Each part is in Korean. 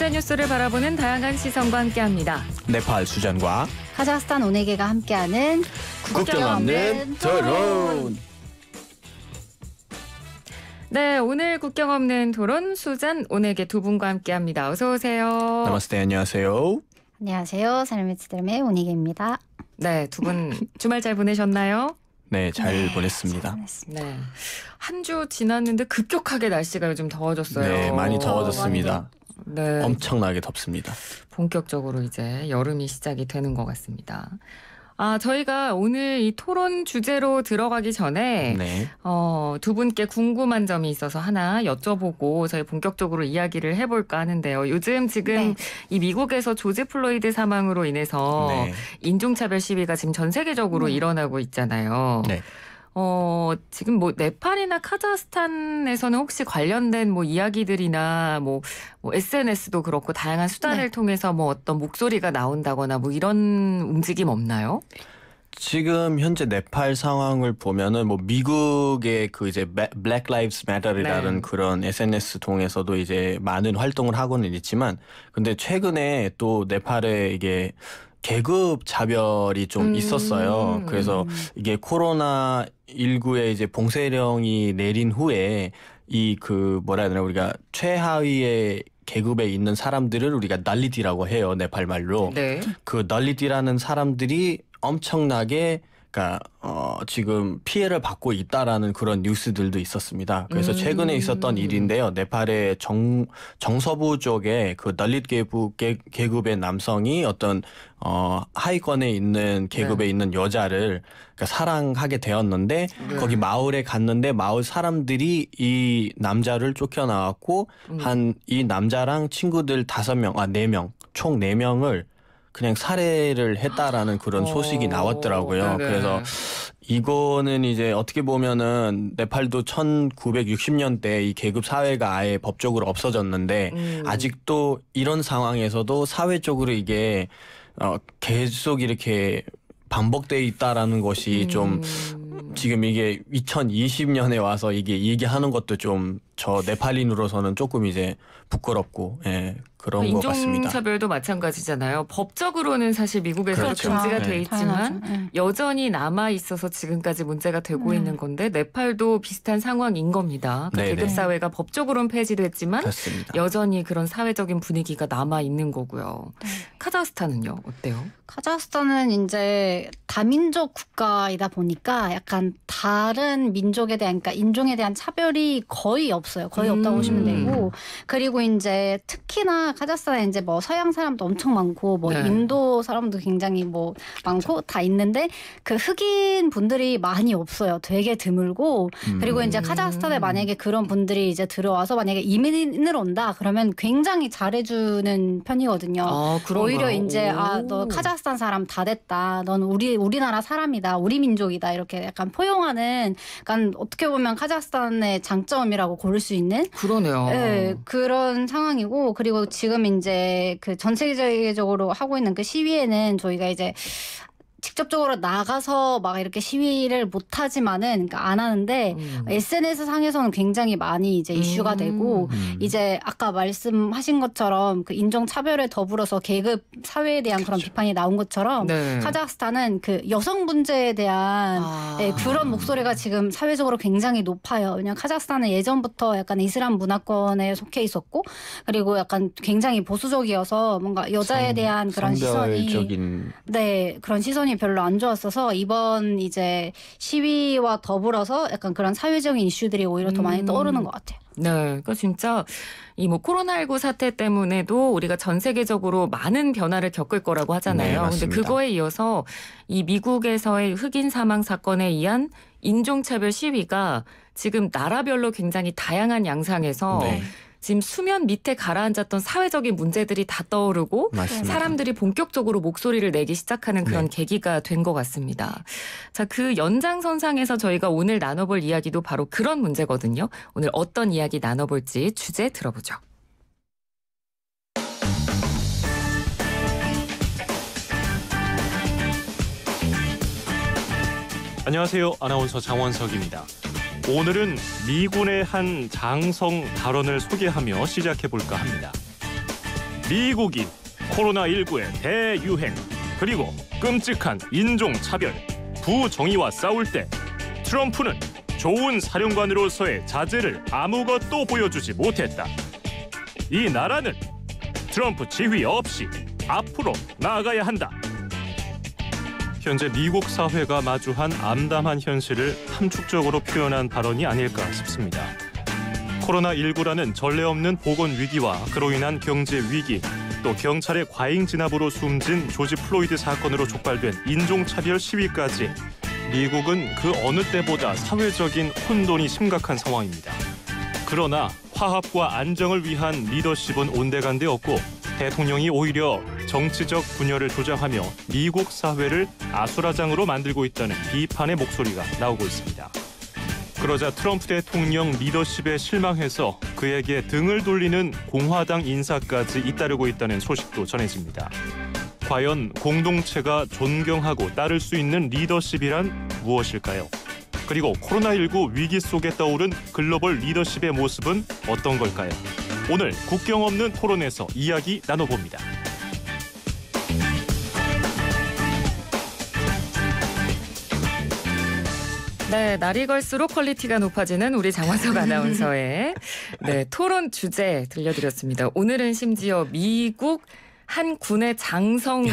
국제 뉴스를 바라보는 다양한 시선과 함께합니다. 네팔 수잔과 카자흐스탄 온에게가 함께하는 국경 없는 토론. 네, 오늘 국경 없는 토론 수잔 온에게 두 분과 함께합니다. 어서 오세요. 나마스테 안녕하세요. 안녕하세요. 삶의 지들의 온에게입니다. 네, 두 분 주말 잘 보내셨나요? 네, 잘 네, 보냈습니다. 네. 한주 지났는데 급격하게 날씨가 요즘 더워졌어요. 네, 많이 어, 더워졌습니다. 네. 엄청나게 덥습니다. 본격적으로 이제 여름이 시작이 되는 것 같습니다. 아, 저희가 오늘 이 토론 주제로 들어가기 전에 네. 어, 두 분께 궁금한 점이 있어서 하나 여쭤보고 저희 본격적으로 이야기를 해볼까 하는데요. 요즘 지금 네. 이 미국에서 조지 플로이드 사망으로 인해서 네. 인종차별 시위가 지금 전 세계적으로 음. 일어나고 있잖아요. 네. 어, 지금 뭐 네팔이나 카자흐스탄에서는 혹시 관련된 뭐 이야기들이나 뭐, 뭐 SNS도 그렇고 다양한 수단을 네. 통해서 뭐 어떤 목소리가 나온다거나 뭐 이런 움직임 없나요? 지금 현재 네팔 상황을 보면은 뭐 미국의 그 이제 블랙 라이브스 매이라는 네. 그런 SNS 통해서도 이제 많은 활동을 하고는 있지만 근데 최근에 또 네팔에 이게 계급 차별이 좀 음. 있었어요. 그래서 이게 코로나 19에 이제 봉쇄령이 내린 후에 이 그 뭐라 해야 되나 우리가 최하위의 계급에 있는 사람들을 우리가 날리디라고 해요 네팔 말로. 네. 그 날리디라는 사람들이 엄청나게 그러니까 어, 지금 피해를 받고 있다라는 그런 뉴스들도 있었습니다. 그래서 음. 최근에 있었던 일인데요. 네팔의 정 정서부 쪽에 그널릿 계급 계급의 남성이 어떤 어, 하위권에 있는 계급에 네. 있는 여자를 그러니까 사랑하게 되었는데 네. 거기 마을에 갔는데 마을 사람들이 이 남자를 쫓겨나왔고 음. 한이 남자랑 친구들 다섯 명 아 네 명 총 네명을 그냥 살해를 했다라는 그런 어. 소식이 나왔더라고요. 네네. 그래서 이거는 이제 어떻게 보면은 네팔도 1960년대 이 계급 사회가 아예 법적으로 없어졌는데 음. 아직도 이런 상황에서도 사회적으로 이게 어 계속 이렇게 반복돼 있다라는 것이 음. 좀 지금 이게 2020년에 와서 이게 얘기하는 것도 좀 저 네팔인으로서는 조금 이제 부끄럽고 예, 그런 그 것 같습니다. 인종차별도 마찬가지잖아요. 법적으로는 사실 미국에서 그렇죠. 금지가 네. 돼 있지만 네. 여전히 남아 있어서 지금까지 문제가 되고 음. 있는 건데 네팔도 비슷한 상황인 겁니다. 그 그러니까 계급 사회가 법적으로는 폐지됐지만 그렇습니다. 여전히 그런 사회적인 분위기가 남아 있는 거고요. 네. 카자흐스탄은요 어때요? 카자흐스탄은 이제 다민족 국가이다 보니까 약간 다른 민족에 대한 그러니까 인종에 대한 차별이 거의 없어요. 거의 없다고 보시면 음. 되고 그리고 이제 특히나 카자흐스탄에 이제 뭐 서양 사람도 엄청 많고 뭐 네. 인도 사람도 굉장히 뭐 많고 그렇죠. 다 있는데 그 흑인 분들이 많이 없어요. 되게 드물고 음. 그리고 이제 카자흐스탄에 만약에 그런 분들이 이제 들어와서 만약에 이민으로 온다 그러면 굉장히 잘해주는 편이거든요. 아, 오히려 이제 아너 카자흐스탄 사람 다 됐다. 넌 우리 우리나라 사람이다. 우리 민족이다. 이렇게 약간 포용하는 약간 어떻게 보면 카자흐스탄의 장점이라고 고를 수 있는 그러네요. 네, 그런 상황이고 그리고 지금 이제 그 전 세계적으로 하고 있는 그 시위에는 저희가 이제 직접적으로 나가서 막 이렇게 시위를 못 하지만은 그러니까 안 하는데 음. SNS 상에서는 굉장히 많이 이제 이슈가 되고 음. 이제 아까 말씀하신 것처럼 그 인종 차별에 더불어서 계급 사회에 대한 그렇죠. 그런 비판이 나온 것처럼 네. 카자흐스탄은 그 여성 문제에 대한 아. 네, 그런 목소리가 지금 사회적으로 굉장히 높아요. 왜냐 카자흐스탄은 예전부터 약간 이슬람 문화권에 속해 있었고 그리고 약간 굉장히 보수적이어서 뭔가 여자에 대한 그런 시선이 네 그런 시선이 여론이 별로 안 좋았어서 이번 이제 시위와 더불어서 약간 그런 사회적인 이슈들이 오히려 더 많이 음. 떠오르는 것 같아요. 네, 그러니까 진짜 이 뭐 코로나19 사태 때문에도 우리가 전 세계적으로 많은 변화를 겪을 거라고 하잖아요. 네, 근데 그거에 이어서 이 미국에서의 흑인 사망 사건에 의한 인종차별 시위가 지금 나라별로 굉장히 다양한 양상에서 네. 지금 수면 밑에 가라앉았던 사회적인 문제들이 다 떠오르고 맞습니다. 사람들이 본격적으로 목소리를 내기 시작하는 그런 네. 계기가 된 것 같습니다. 자, 그 연장선상에서 저희가 오늘 나눠볼 이야기도 바로 그런 문제거든요. 오늘 어떤 이야기 나눠볼지 주제 들어보죠. 안녕하세요. 아나운서 장원석입니다. 오늘은 미군의 한 장성 발언을 소개하며 시작해볼까 합니다. 미국이 코로나19의 대유행, 그리고 끔찍한 인종차별, 부정의와 싸울 때 트럼프는 좋은 사령관으로서의 자제를 아무것도 보여주지 못했다. 이 나라는 트럼프 지휘 없이 앞으로 나아가야 한다. 현재 미국 사회가 마주한 암담한 현실을 함축적으로 표현한 발언이 아닐까 싶습니다. 코로나19라는 전례 없는 보건 위기와 그로 인한 경제 위기, 또 경찰의 과잉 진압으로 숨진 조지 플로이드 사건으로 촉발된 인종차별 시위까지 미국은 그 어느 때보다 사회적인 혼돈이 심각한 상황입니다. 그러나 화합과 안정을 위한 리더십은 온데간데 없고 대통령이 오히려 정치적 분열을 조장하며 미국 사회를 아수라장으로 만들고 있다는 비판의 목소리가 나오고 있습니다. 그러자 트럼프 대통령 리더십에 실망해서 그에게 등을 돌리는 공화당 인사까지 잇따르고 있다는 소식도 전해집니다. 과연 공동체가 존경하고 따를 수 있는 리더십이란 무엇일까요? 그리고 코로나19 위기 속에 떠오른 글로벌 리더십의 모습은 어떤 걸까요? 오늘 국경 없는 토론에서 이야기 나눠봅니다. 네, 날이 걸수록 퀄리티가 높아지는 우리 장화석 아나운서의 네, 토론 주제 들려드렸습니다. 오늘은 심지어 미국 한 군의 장성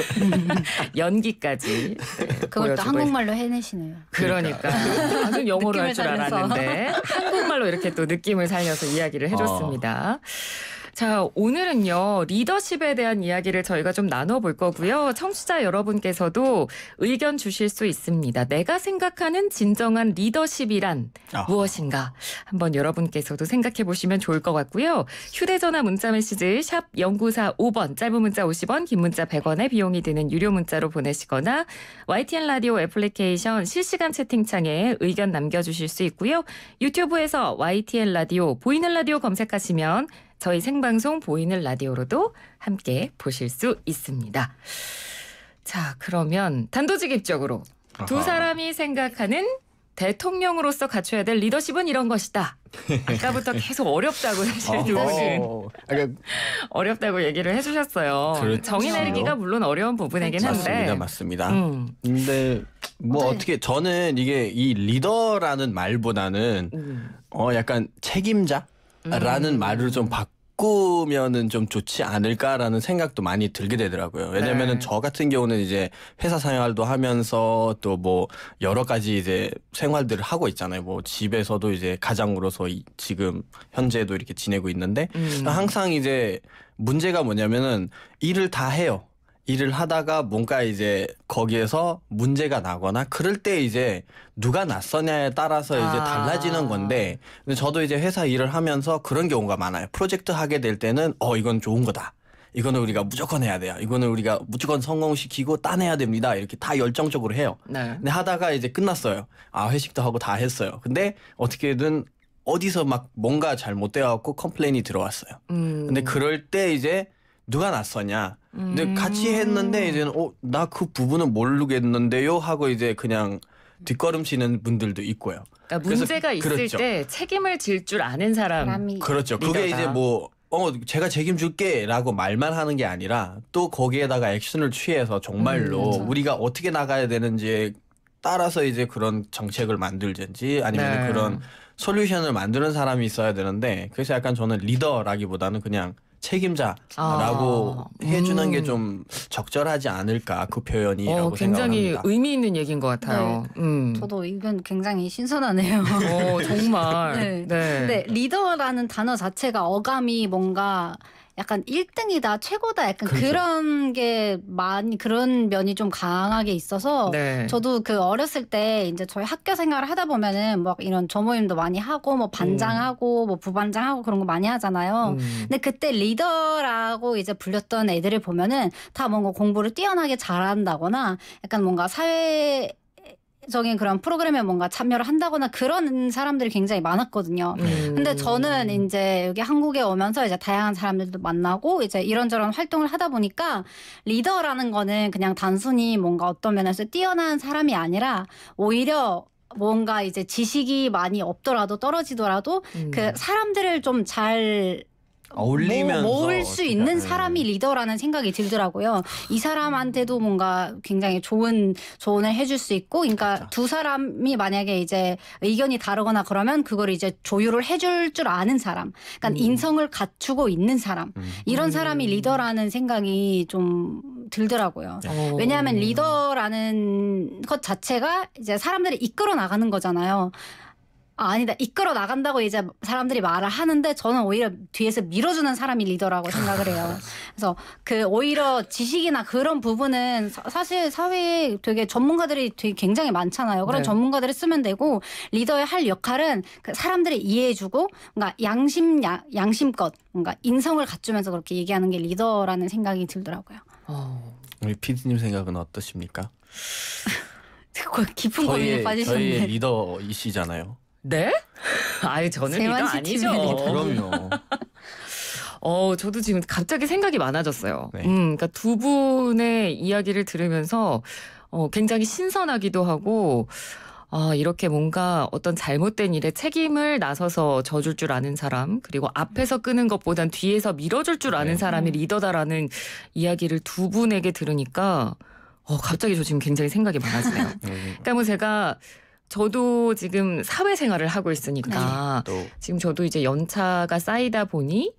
연기까지 네, 그걸 또 한국말로 해내시네요. 그러니까. 그러니까 아주 영어로 할 줄 알았는데 한국말로 이렇게 또 느낌을 살려서 이야기를 어. 해줬습니다. 어. 자, 오늘은요, 리더십에 대한 이야기를 저희가 좀 나눠볼 거고요. 청취자 여러분께서도 의견 주실 수 있습니다. 내가 생각하는 진정한 리더십이란 아. 무엇인가? 한번 여러분께서도 생각해 보시면 좋을 것 같고요. 휴대전화 문자 메시지 샵 0945번, 짧은 문자 50원, 긴 문자 100원의 비용이 드는 유료 문자로 보내시거나 YTN 라디오 애플리케이션 실시간 채팅창에 의견 남겨주실 수 있고요. 유튜브에서 YTN 라디오, 보이는 라디오 검색하시면 저희 생방송 보이는 라디오로도 함께 보실 수 있습니다. 자, 그러면 단도직입적으로 두 사람이 생각하는 대통령으로서 갖춰야 될 리더십은 이런 것이다. 아까부터 계속 어렵다고 사실 두 분은 아, 그러니까 어렵다고 얘기를 해주셨어요. 그렇죠. 정의 내리기가 물론 어려운 부분이긴 한데 맞습니다. 맞습니다. 음. 근데 뭐 네. 어떻게 저는 이게 이 리더라는 말보다는 음. 어 약간 책임자 라는 음. 말을 좀 바꾸면은 좀 좋지 않을까라는 생각도 많이 들게 되더라고요. 왜냐면은 네. 저 같은 경우는 이제 회사 생활도 하면서 또 뭐 여러 가지 이제 생활들을 하고 있잖아요. 뭐 집에서도 이제 가장으로서 이- 지금 현재도 이렇게 지내고 있는데 음. 항상 이제 문제가 뭐냐면은 일을 다 해요. 일을 하다가 뭔가 이제 거기에서 문제가 나거나 그럴 때 이제 누가 낯서냐에 따라서 이제 아. 달라지는 건데 근데 저도 이제 회사 일을 하면서 그런 경우가 많아요. 프로젝트 하게 될 때는 어 이건 좋은 거다. 이거는 우리가 무조건 해야 돼요. 이거는 우리가 무조건 성공시키고 따내야 됩니다. 이렇게 다 열정적으로 해요. 네. 근데 하다가 이제 끝났어요. 아 회식도 하고 다 했어요. 근데 어떻게든 어디서 막 뭔가 잘못되어갖고 컴플레인이 들어왔어요. 음. 근데 그럴 때 이제 누가 낯서냐? 근데 같이 했는데 이제는 어 나 그 부분은 모르겠는데요 하고 이제 그냥 뒷걸음치는 분들도 있고요. 그러니까 문제가 있을 그렇죠. 때 책임을 질 줄 아는 사람. 사람이 그렇죠. 리더다. 그게 이제 뭐. 어, 제가 책임줄게라고 말만 하는 게 아니라 또 거기에다가 액션을 취해서 정말로 음, 그렇죠. 우리가 어떻게 나가야 되는지에 따라서 이제 그런 정책을 만들든지 아니면 네. 그런 솔루션을 만드는 사람이 있어야 되는데 그래서 약간 저는 리더라기보다는 그냥 책임자라고 아, 해주는 음. 게좀 적절하지 않을까 그 표현이라고 어, 굉장히 생각합니다. 의미 있는 얘기인 것 같아요. 네. 음. 저도 이건 굉장히 신선하네요. 어, 정말. 네. 네. 근데 리더라는 단어 자체가 어감이 뭔가 약간 1등이다, 최고다, 약간 그렇죠. 그런게 많이 그런 면이 좀 강하게 있어서 네. 저도 그 어렸을 때 이제 저희 학교 생활을 하다 보면은 막 뭐 이런 조모임도 많이 하고 뭐 반장하고 음. 뭐 부반장하고 그런 거 많이 하잖아요. 음. 근데 그때 리더라고 이제 불렸던 애들을 보면은 다 뭔가 공부를 뛰어나게 잘한다거나 약간 뭔가 사회 적인 그런 프로그램에 뭔가 참여를 한다거나 그런 사람들이 굉장히 많았거든요. 음. 근데 저는 음. 이제 여기 한국에 오면서 이제 다양한 사람들도 만나고 이제 이런저런 활동을 하다 보니까 리더라는 거는 그냥 단순히 뭔가 어떤 면에서 뛰어난 사람이 아니라 오히려 뭔가 이제 지식이 많이 없더라도 떨어지더라도 음. 그 사람들을 좀잘 어, 어울리면 뭐 모, 을수 있는 사람이 네. 리더라는 생각이 들더라고요. 이 사람한테도 뭔가 굉장히 좋은 조언을 해줄 수 있고, 그러니까 그렇죠. 두 사람이 만약에 이제 의견이 다르거나 그러면 그걸 이제 조율을 해줄 줄 아는 사람, 그러니까 음. 인성을 갖추고 있는 사람 음. 이런 음. 사람이 리더라는 생각이 좀 들더라고요. 네. 왜냐하면 리더라는 것 자체가 이제 사람들을 이끌어 나가는 거잖아요. 아, 아니다. 이끌어 나간다고 이제 사람들이 말을 하는데 저는 오히려 뒤에서 밀어주는 사람이 리더라고 생각을 해요. 그래서 그 오히려 지식이나 그런 부분은 사, 실 사회에 되게 전문가들이 되게 굉장히 많잖아요. 그런 네. 전문가들을 쓰면 되고 리더의 할 역할은 그 사람들이 이해해주고 뭔가 양심 야, 양심껏 뭔가 인성을 갖추면서 그렇게 얘기하는 게 리더라는 생각이 들더라고요. 어. 우리 피디님 생각은 어떠십니까? 그 깊은 고민에 빠지셨네. 저희의 리더이시잖아요. 네? 아유 저는 이거 아니죠. 팀이 그럼요. 어, 저도 지금 갑자기 생각이 많아졌어요. 네. 음, 그러니까 두 분의 이야기를 들으면서 어, 굉장히 신선하기도 하고 아, 이렇게 뭔가 어떤 잘못된 일에 책임을 나서서 져줄 줄 아는 사람, 그리고 앞에서 끄는 것보단 뒤에서 밀어줄 줄 아는 네. 사람이 리더다라는 이야기를 두 분에게 들으니까, 어, 갑자기 저 지금 굉장히 생각이 많아지네요. 네. 그러니까 뭐 제가 저도 지금 사회생활을 하고 있으니까 네. 지금 저도 이제 연차가 쌓이다 보니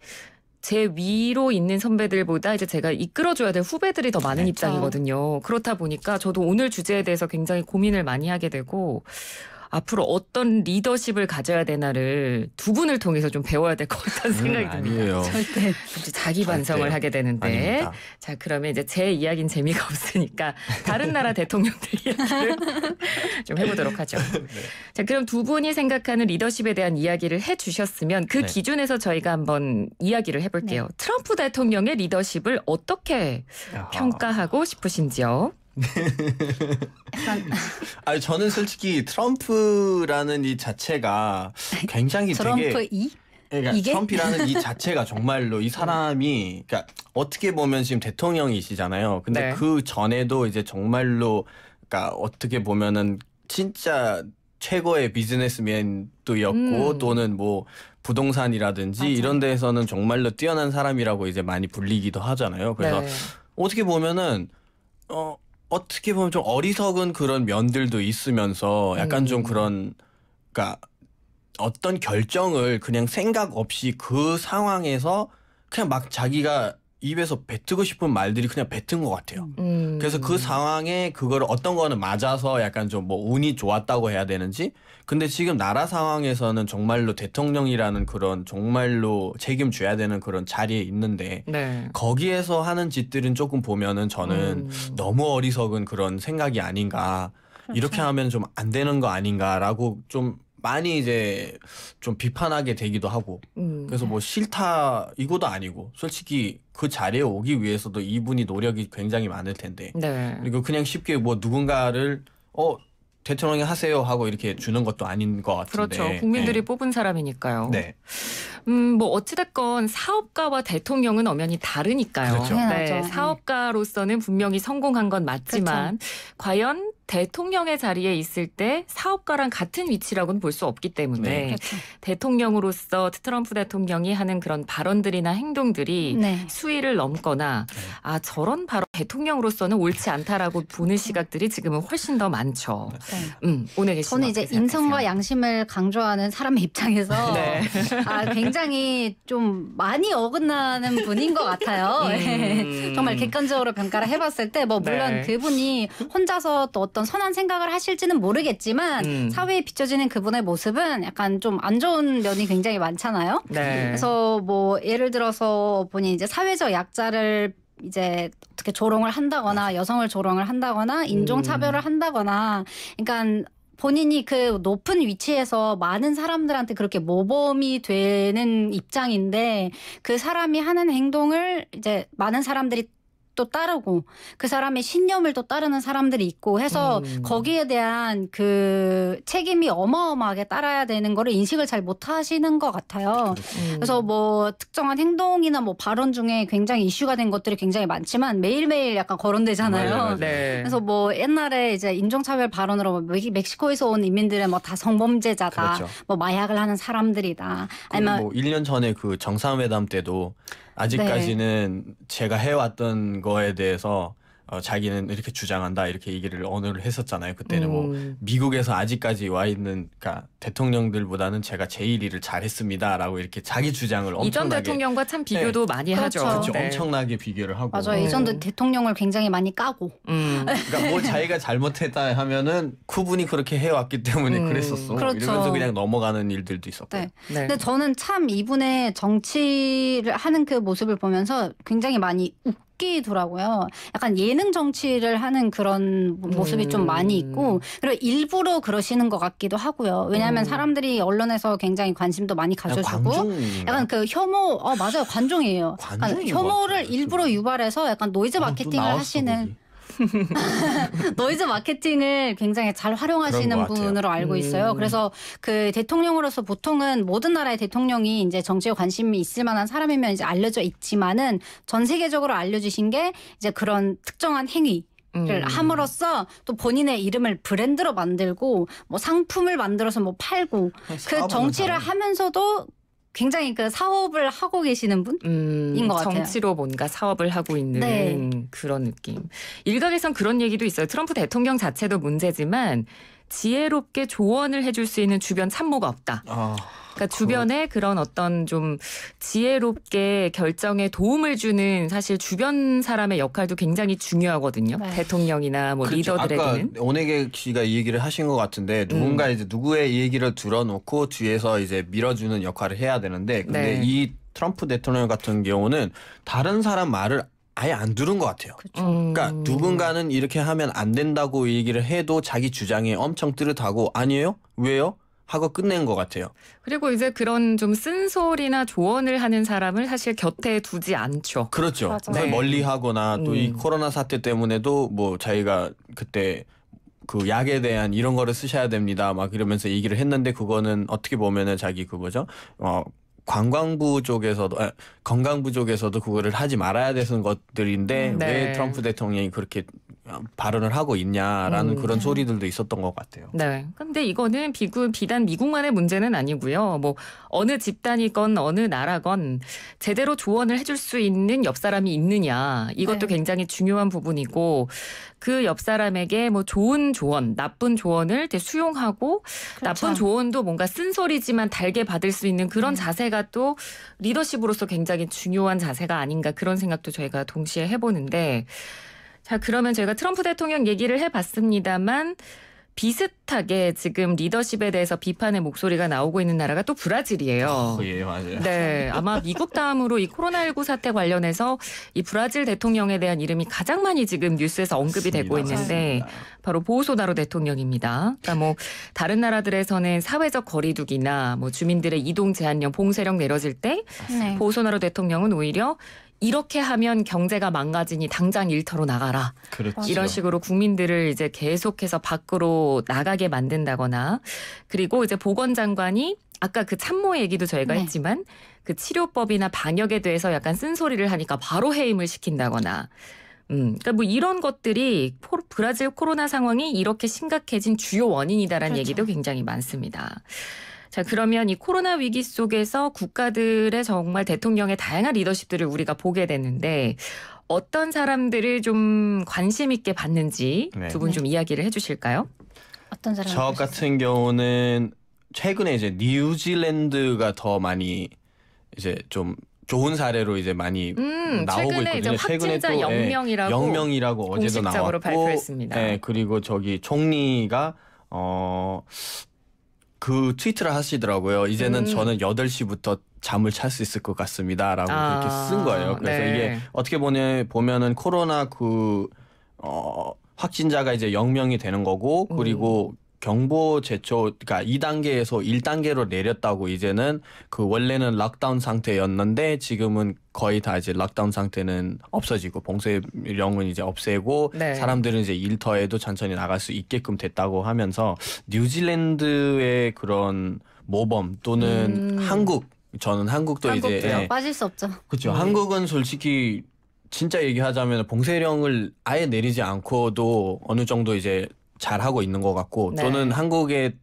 제 위로 있는 선배들보다 이제 제가 이끌어줘야 될 후배들이 더 많은 그렇죠. 입장이거든요. 그렇다 보니까 저도 오늘 주제에 대해서 굉장히 고민을 많이 하게 되고 앞으로 어떤 리더십을 가져야 되나를 두 분을 통해서 좀 배워야 될 것 같다는 음, 생각이 음, 듭니다. 아니에 절대 자기 반성을 하게 되는데 아닙니다. 자 그러면 이제 제 이야기는 재미가 없으니까 다른 나라 대통령들 이야기를 좀 해보도록 하죠. 네. 자 그럼 두 분이 생각하는 리더십에 대한 이야기를 해주셨으면 그 네. 기준에서 저희가 한번 이야기를 해볼게요. 네. 트럼프 대통령의 리더십을 어떻게 야. 아. 평가하고 싶으신지요? 약간 아니 저는 솔직히 트럼프라는 이 자체가 굉장히 되게 트럼프 이? 그러니까 이게? 트럼프라는 이 자체가 정말로 이 사람이 그러니까 어떻게 보면 지금 대통령이시잖아요. 근데 네. 그 전에도 이제 정말로 그러니까 어떻게 보면은 진짜 최고의 비즈니스맨도였고 음. 또는 뭐 부동산이라든지 맞아. 이런 데에서는 정말로 뛰어난 사람이라고 이제 많이 불리기도 하잖아요. 그래서 네. 어떻게 보면은 어 어떻게 보면 좀 어리석은 그런 면들도 있으면서 약간 음. 좀 그런 그러니까 어떤 결정을 그냥 생각 없이 그 상황에서 그냥 막 자기가 입에서 뱉고 싶은 말들이 그냥 뱉은 것 같아요. 음. 그래서 그 음. 상황에 그걸 어떤 거는 맞아서 약간 좀 뭐 운이 좋았다고 해야 되는지 근데 지금 나라 상황에서는 정말로 대통령이라는 그런 정말로 책임져야 되는 그런 자리에 있는데 네. 거기에서 하는 짓들은 조금 보면은 저는 음. 너무 어리석은 그런 생각이 아닌가 그렇죠. 이렇게 하면 좀 안 되는 거 아닌가라고 좀 많이 이제 좀 비판하게 되기도 하고 음. 그래서 뭐 싫다 이거도 아니고 솔직히 그 자리에 오기 위해서도 이분이 노력이 굉장히 많을 텐데 네. 그리고 그냥 쉽게 뭐 누군가를 어 대통령이 하세요 하고 이렇게 주는 것도 아닌 것 같은데. 그렇죠. 네. 국민들이 네. 뽑은 사람이니까요. 네. 음, 뭐 어찌됐건 사업가와 대통령은 엄연히 다르니까요. 그렇죠. 네, 사업가로서는 분명히 성공한 건 맞지만 그렇죠. 과연 대통령의 자리에 있을 때 사업가랑 같은 위치라고는 볼 수 없기 때문에 네. 그렇죠. 대통령으로서 트럼프 대통령이 하는 그런 발언들이나 행동들이 네. 수위를 넘거나 네. 아 저런 발언 대통령으로서는 옳지 않다라고 그렇죠. 보는 시각들이 지금은 훨씬 더 많죠. 네. 음, 오늘 저는 이제 인성과 양심을 강조하는 사람의 입장에서 네. 아, 굉장히 좀 많이 어긋나는 분인 것 같아요. 음. 정말 객관적으로 평가를 해봤을 때 뭐 물론 그분이 혼자서 또 어떤 어떤 선한 생각을 하실지는 모르겠지만 음. 사회에 비춰지는 그분의 모습은 약간 좀 안 좋은 면이 굉장히 많잖아요. 네. 그래서 뭐 예를 들어서 본인 이제 사회적 약자를 이제 어떻게 조롱을 한다거나 여성을 조롱을 한다거나 인종 음. 차별을 한다거나 그러니까 본인이 그 높은 위치에서 많은 사람들한테 그렇게 모범이 되는 입장인데 그 사람이 하는 행동을 이제 많은 사람들이 또 따르고 그 사람의 신념을 또 따르는 사람들이 있고 해서 음. 거기에 대한 그 책임이 어마어마하게 따라야 되는 거를 인식을 잘 못 하시는 것 같아요. 음. 그래서 뭐 특정한 행동이나 뭐 발언 중에 굉장히 이슈가 된 것들이 굉장히 많지만 매일매일 약간 거론되잖아요. 네. 그래서 뭐 옛날에 이제 인종차별 발언으로 뭐 멕시코에서 온인민들은뭐다 성범죄자다. 그렇죠. 뭐 마약을 하는 사람들이다. 아니면 뭐 1년 전에 그 정상회담 때도 아직까지는 네. 제가 해왔던 거에 대해서 어, 자기는 이렇게 주장한다 이렇게 얘기를 언어를 했었잖아요. 그때는 뭐 음. 미국에서 아직까지 와 있는 그러니까 대통령들보다는 제가 제일 일을 잘했습니다라고 이렇게 자기 주장을 엄청나게 이전 대통령과 참 네. 비교도 많이 그렇죠. 하죠. 그렇죠. 네. 엄청나게 비교를 하고 맞아 이전 도 네. 대통령을 굉장히 많이 까고. 음. 그러니까 뭐 자기가 잘못했다 하면은 그분이 그렇게 해왔기 때문에 음. 그랬었어. 뭐 그렇죠. 이러면서 그냥 넘어가는 일들도 있었고. 네. 네. 근데 저는 참 이분의 정치를 하는 그 모습을 보면서 굉장히 많이 웃 바뀌더라고요. 약간 예능 정치를 하는 그런 모습이 음. 좀 많이 있고 음. 그리고 일부러 그러시는 것 같기도 하고요. 왜냐하면 음. 사람들이 언론에서 굉장히 관심도 많이 아, 가져주고 약간 그 혐오 어 맞아요 관종이에요. 관종인 것 혐오를 같아요, 일부러 유발해서 약간 노이즈 아, 마케팅을 하시는 거기. 노이즈 마케팅을 굉장히 잘 활용하시는 분으로 알고 음. 있어요. 음. 그래서 그 대통령으로서 보통은 모든 나라의 대통령이 이제 정치에 관심이 있을 만한 사람이면 이제 알려져 있지만은 전 세계적으로 알려주신 게 이제 그런 특정한 행위 를 음. 함으로써 또 본인의 이름을 브랜드로 만들고 뭐 상품을 만들어서 뭐 팔고 그 정치를 하면서도 굉장히 그 사업을 하고 계시는 분인 음, 것 같아요. 정치로 뭔가 사업을 하고 있는 네. 그런 느낌. 일각에선 그런 얘기도 있어요. 트럼프 대통령 자체도 문제지만 지혜롭게 조언을 해줄 수 있는 주변 참모가 없다. 아. 그러니까 주변에 그런 어떤 좀 지혜롭게 결정에 도움을 주는 사실 주변 사람의 역할도 굉장히 중요하거든요. 네. 대통령이나 뭐 그렇죠. 리더들에게는. 아까 오네게 씨가 이 얘기를 하신 것 같은데 누군가 음. 이제 누구의 얘기를 들어놓고 뒤에서 이제 밀어주는 역할을 해야 되는데 근데 네. 이 트럼프 대통령 같은 경우는 다른 사람 말을 아예 안 두는 것 같아요. 그러니까 음. 그러니까 누군가는 이렇게 하면 안 된다고 얘기를 해도 자기 주장에 엄청 뜨뜻하고 아니에요? 왜요? 하고 끝낸 것 같아요. 그리고 이제 그런 좀 쓴소리나 조언을 하는 사람을 사실 곁에 두지 않죠. 그렇죠. 네. 멀리하거나 또이 음. 코로나 사태 때문에도 뭐 자기가 그때 그 약에 대한 이런 거를 쓰셔야 됩니다. 막 이러면서 얘기를 했는데 그거는 어떻게 보면은 자기 그거죠. 어 관광부 쪽에서도 아, 건강부 쪽에서도 그거를 하지 말아야 되는 것들인데 음, 네. 왜 트럼프 대통령이 그렇게 발언을 하고 있냐라는 음. 그런 네. 소리들도 있었던 것 같아요. 네. 근데 이거는 비구, 비단 미국만의 문제는 아니고요. 뭐 어느 집단이건 어느 나라건 제대로 조언을 해줄 수 있는 옆 사람이 있느냐 이것도 네. 굉장히 중요한 부분이고 그 옆 사람에게 뭐 좋은 조언, 나쁜 조언을 수용하고 그렇죠. 나쁜 조언도 뭔가 쓴소리지만 달게 받을 수 있는 그런 음. 자세가 또 리더십으로서 굉장히 중요한 자세가 아닌가 그런 생각도 저희가 동시에 해보는데 자, 그러면 저희가 트럼프 대통령 얘기를 해봤습니다만 비슷하게 지금 리더십에 대해서 비판의 목소리가 나오고 있는 나라가 또 브라질이에요. 어, 예, 맞아요. 네, 아마 미국 다음으로 이 코로나19 사태 관련해서 이 브라질 대통령에 대한 이름이 가장 많이 지금 뉴스에서 언급이 되고 있는데 맞습니다. 바로 보우소나로 대통령입니다. 그러니까 뭐 다른 나라들에서는 사회적 거리두기나 뭐 주민들의 이동 제한령, 봉쇄령 내려질 때 네. 보우소나로 대통령은 오히려 이렇게 하면 경제가 망가지니 당장 일터로 나가라. 그렇죠. 이런 식으로 국민들을 이제 계속해서 밖으로 나가게 만든다거나 그리고 이제 보건장관이 아까 그 참모 얘기도 저희가 네. 했지만 그 치료법이나 방역에 대해서 약간 쓴소리를 하니까 바로 해임을 시킨다거나 음, 그니까뭐 이런 것들이 포, 브라질 코로나 상황이 이렇게 심각해진 주요 원인이다라는 그렇죠. 얘기도 굉장히 많습니다. 자, 그러면 이 코로나 위기 속에서 국가들의 정말 대통령의 다양한 리더십들을 우리가 보게 되는데 어떤 사람들을 좀 관심 있게 봤는지 네. 두분 좀 네. 이야기를 해 주실까요? 어떤 사람? 저 같은 경우는 최근에 이제 뉴질랜드가 더 많이 이제 좀 좋은 사례로 이제 많이 음, 나오고 있거든요. 최근에 또 0명이라고, 예, 0명이라고 어제도 나왔고 발표했습니다. 네, 그리고 저기 총리가 어그 트위트를 하시더라고요. 이제는 음. 저는 8시부터 잠을 잘 수 있을 것 같습니다라고 아, 그렇게 쓴 거예요. 그래서 네. 이게 어떻게 보내 보면은 코로나 그 어, 확진자가 이제 0명이 되는 거고 음. 그리고 음. 경보 제초 그러니까 2단계에서 1단계로 내렸다고 이제는 그 원래는 락다운 상태였는데 지금은 거의 다 이제 락다운 상태는 없어지고 봉쇄령은 이제 없애고 네. 사람들은 이제 일터에도 천천히 나갈 수 있게끔 됐다고 하면서 뉴질랜드의 그런 모범 또는 음. 한국 저는 한국도 이제 예, 빠질 수 없죠. 그렇죠. 네. 한국은 솔직히 진짜 얘기하자면 봉쇄령을 아예 내리지 않고도 어느 정도 이제 잘 하고 있는 것 같고 네. 저는 한국에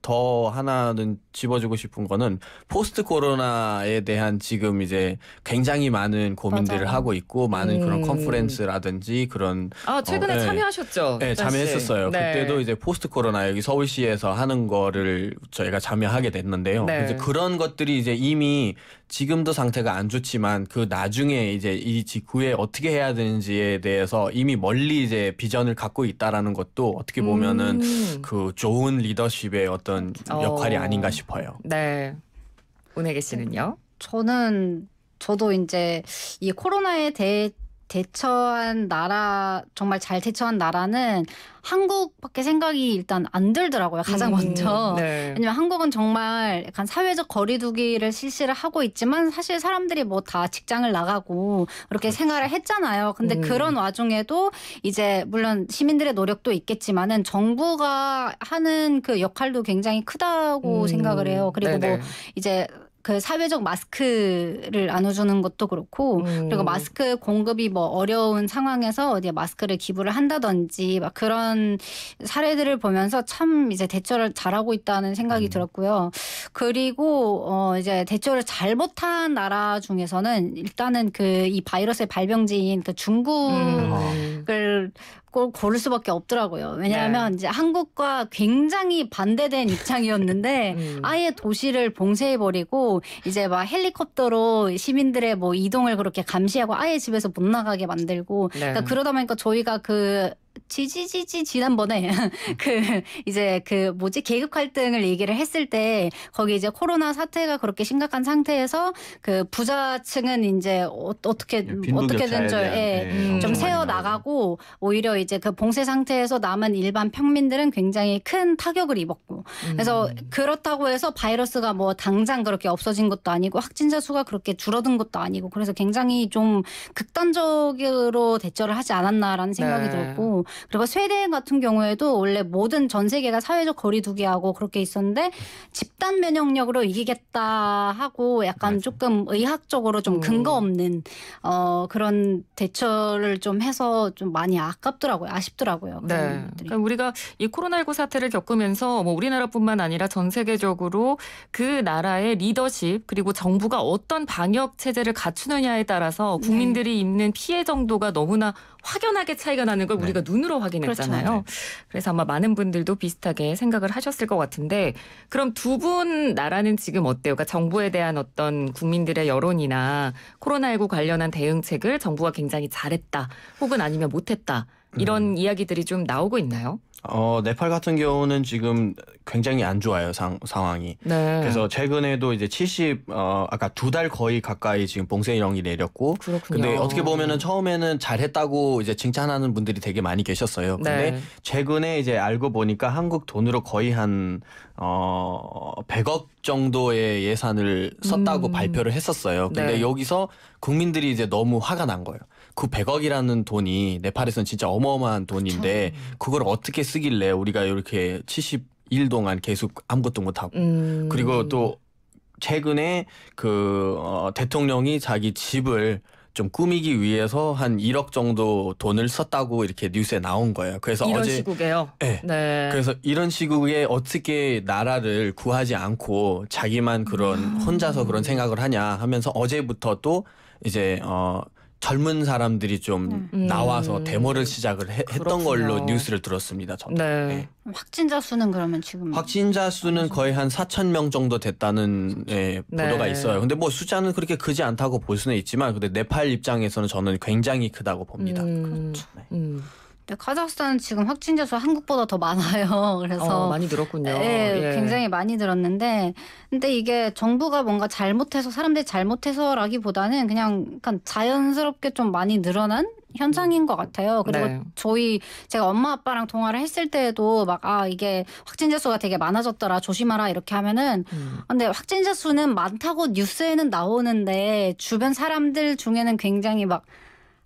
더 하나는 집어주고 싶은 거는 포스트 코로나에 대한 지금 이제 굉장히 많은 고민들을 맞아요. 하고 있고 많은 음. 그런 컨퍼런스라든지 그런 아 어, 최근에 어, 네. 참여하셨죠? 네 참여했었어요. 네. 그때도 이제 포스트 코로나 여기 서울시에서 하는 거를 저희가 참여하게 됐는데요. 네. 그래 그런 것들이 이제 이미 지금도 상태가 안 좋지만 그 나중에 이제 이 직후에 어떻게 해야 되는지에 대해서 이미 멀리 이제 비전을 갖고 있다라는 것도 어떻게 보면은 음. 그 좋은 리더십의 어떤 어. 역할이 어. 아닌가 싶어요. 네. 운혜계 씨는요? 저는 저도 이제 이 코로나에 대해 대처한 나라 정말 잘 대처한 나라는 한국밖에 생각이 일단 안 들더라고요. 가장 음, 먼저. 네. 왜냐면 한국은 정말 약간 사회적 거리두기를 실시를 하고 있지만 사실 사람들이 뭐 다 직장을 나가고 그렇게 그렇지. 생활을 했잖아요. 근데 음. 그런 와중에도 이제 물론 시민들의 노력도 있겠지만은 정부가 하는 그 역할도 굉장히 크다고 음. 생각을 해요. 그리고 뭐 네네. 뭐 이제 그 사회적 마스크를 나눠주는 것도 그렇고 음. 그리고 마스크 공급이 뭐 어려운 상황에서 어디에 마스크를 기부를 한다든지 막 그런 사례들을 보면서 참 이제 대처를 잘하고 있다는 생각이 음. 들었고요. 그리고 어 이제 대처를 잘 못한 나라 중에서는 일단은 그 이 바이러스의 발병지인 그 중국을 음. 아. 그꼭 고를 수밖에 없더라고요. 왜냐하면 네. 이제 한국과 굉장히 반대된 입장이었는데 음. 아예 도시를 봉쇄해 버리고 이제 막 헬리콥터로 시민들의 뭐 이동을 그렇게 감시하고 아예 집에서 못 나가게 만들고 네. 그러니까 그러다 보니까 저희가 그 지지지지 지난번에 그 이제 그 뭐지 계급 갈등을 얘기를 했을 때 거기 이제 코로나 사태가 그렇게 심각한 상태에서 그 부자층은 이제 어, 떻게 예, 어떻게든 저, 예, 예, 음, 좀 예, 네, 좀 세어 나가고 오히려 이제 그 봉쇄 상태에서 남은 일반 평민들은 굉장히 큰 타격을 입었고 그래서 음. 그렇다고 해서 바이러스가 뭐 당장 그렇게 없어진 것도 아니고 확진자 수가 그렇게 줄어든 것도 아니고 그래서 굉장히 좀 극단적으로 대처를 하지 않았나라는 생각이 네. 들었고 그리고 스웨덴 같은 경우에도 원래 모든 전 세계가 사회적 거리두기하고 그렇게 있었는데 집단 면역력으로 이기겠다 하고 약간 맞아. 조금 의학적으로 좀 음. 근거 없는 어 그런 대처를 좀 해서 좀 많이 아깝더라고요. 아쉽더라고요. 네. 그러니까 우리가 이 코로나19 사태를 겪으면서 뭐 우리나라뿐만 아니라 전 세계적으로 그 나라의 리더십 그리고 정부가 어떤 방역 체제를 갖추느냐에 따라서 네. 국민들이 네. 입는 피해 정도가 너무나 확연하게 차이가 나는 걸 네. 우리가 눈으로 확인했잖아요. 그렇죠. 네. 그래서 아마 많은 분들도 비슷하게 생각을 하셨을 것 같은데 그럼 두 분 나라는 지금 어때요? 그러니까 정부에 대한 어떤 국민들의 여론이나 코로나19 관련한 대응책을 정부가 굉장히 잘했다 혹은 아니면 못했다 이런 음. 이야기들이 좀 나오고 있나요? 어, 네팔 같은 경우는 지금 굉장히 안 좋아요 상, 상황이. 네. 그래서 최근에도 이제 70 어, 아까 두 달 거의 가까이 지금 봉쇄령이 내렸고. 그렇군요. 근데 어떻게 보면은 처음에는 잘했다고 이제 칭찬하는 분들이 되게 많이 계셨어요. 근데 네. 최근에 이제 알고 보니까 한국 돈으로 거의 한 어, 100억 정도의 예산을 썼다고 음. 발표를 했었어요. 근데 네. 여기서 국민들이 이제 너무 화가 난 거예요. 그 100억이라는 돈이 네팔에선 진짜 어마어마한 돈인데 그걸 어떻게 쓰길래 우리가 이렇게 70일 동안 계속 아무것도 못 하고 음. 그리고 또 최근에 그 어, 대통령이 자기 집을 좀 꾸미기 위해서 한 1억 정도 돈을 썼다고 이렇게 뉴스에 나온 거예요. 그래서 이런 어제 시국에요. 네. 네. 그래서 이런 시국에 어떻게 나라를 구하지 않고 자기만 그런 아. 혼자서 그런 생각을 하냐 하면서 어제부터 또 이제 어 젊은 사람들이 좀 네. 음. 나와서 음. 데모를 시작을 해- 했던 걸로 뉴스를 들었습니다. 저도. 네. 네. 확진자 수는 그러면 지금 확진자 수는 거의 한 4천 명 정도 됐다는 예, 네. 보도가 있어요. 근데 뭐 숫자는 그렇게 크지 않다고 볼 수는 있지만 근데 네팔 입장에서는 저는 굉장히 크다고 봅니다. 음, 그렇죠. 음. 네, 카자흐스탄은 지금 확진자 수 한국보다 더 많아요. 그래서 어, 많이 늘었군요. 네, 예. 굉장히 많이 늘었는데, 근데 이게 정부가 뭔가 잘못해서 사람들이 잘못해서라기보다는 그냥 약간 자연스럽게 좀 많이 늘어난 현상인 것 같아요. 그리고 네. 저희 제가 엄마 아빠랑 통화를 했을 때도 에막아 이게 확진자 수가 되게 많아졌더라 조심하라 이렇게 하면은 음. 아, 근데 확진자 수는 많다고 뉴스에는 나오는데 주변 사람들 중에는 굉장히 막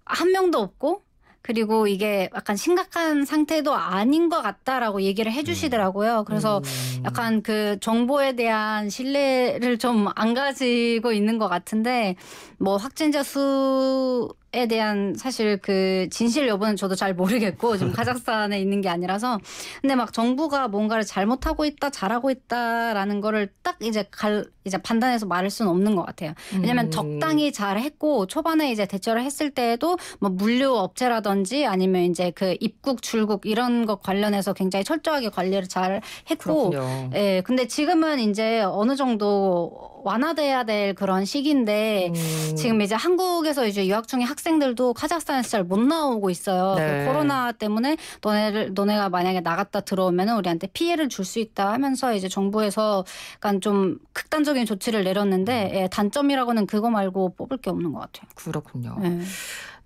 한 명도 없고 그리고 이게 약간 심각한 상태도 아닌 것 같다라고 얘기를 해주시더라고요. 음. 그래서 음. 약간 그 정보에 대한 신뢰를 좀 안 가지고 있는 것 같은데 뭐 확진자 수에 대한 사실 그 진실 여부는 저도 잘 모르겠고 지금 카자흐스탄에 있는 게 아니라서 근데 막 정부가 뭔가를 잘못하고 있다 잘하고 있다라는 거를 딱 이제 갈 이제 판단해서 말할 수는 없는 것 같아요. 왜냐하면 음. 적당히 잘했고 초반에 이제 대처를 했을 때에도 뭐 물류 업체라든지 아니면 이제 그 입국 출국 이런 것 관련해서 굉장히 철저하게 관리를 잘 했고 예 근데 지금은 이제 어느 정도 완화돼야 될 그런 시기인데 음. 지금 이제 한국에서 이제 유학 중인 학생들도 카자흐스탄에서 잘못 나오고 있어요. 그 네. 그 코로나 때문에 너네를 너네가 만약에 나갔다 들어오면은 우리한테 피해를 줄 수 있다 하면서 이제 정부에서 약간 좀 극단적인 조치를 내렸는데 음. 예, 단점이라고는 그거 말고 뽑을 게 없는 것 같아요. 그렇군요. 네.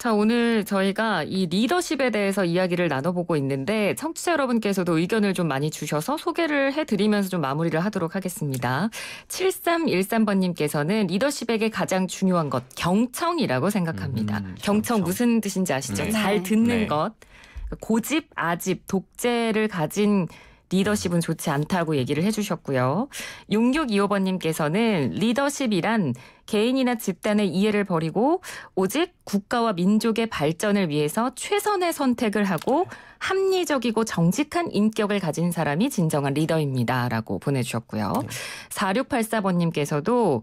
자, 오늘 저희가 이 리더십에 대해서 이야기를 나눠보고 있는데 청취자 여러분께서도 의견을 좀 많이 주셔서 소개를 해드리면서 좀 마무리를 하도록 하겠습니다. 7313번님께서는 리더십에게 가장 중요한 것 경청이라고 생각합니다. 음, 경청. 경청 무슨 뜻인지 아시죠? 네. 잘 듣는 네. 것. 고집, 아집, 독재를 가진 리더십은 좋지 않다고 얘기를 해주셨고요. 6625번님께서는 리더십이란 개인이나 집단의 이해를 버리고 오직 국가와 민족의 발전을 위해서 최선의 선택을 하고 합리적이고 정직한 인격을 가진 사람이 진정한 리더입니다. 라고 보내주셨고요. 4684번님께서도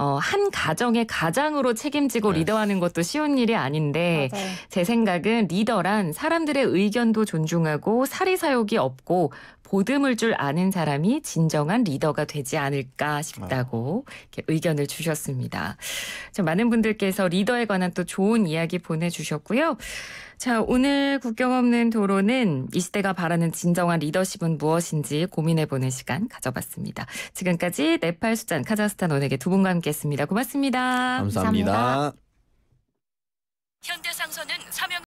어, 한 가정의 가장으로 책임지고 네. 리더하는 것도 쉬운 일이 아닌데 맞아요. 제 생각은 리더란 사람들의 의견도 존중하고 사리사욕이 없고 보듬을 줄 아는 사람이 진정한 리더가 되지 않을까 싶다고 의견을 주셨습니다. 자, 많은 분들께서 리더에 관한 또 좋은 이야기 보내주셨고요. 자, 오늘 국경 없는 도로는 이 시대가 바라는 진정한 리더십은 무엇인지 고민해보는 시간 가져봤습니다. 지금까지 네팔, 수잔, 카자흐스탄 원에게 두 분과 함께했습니다. 고맙습니다 감사합니다. 감사합니다. 현대상선은 사명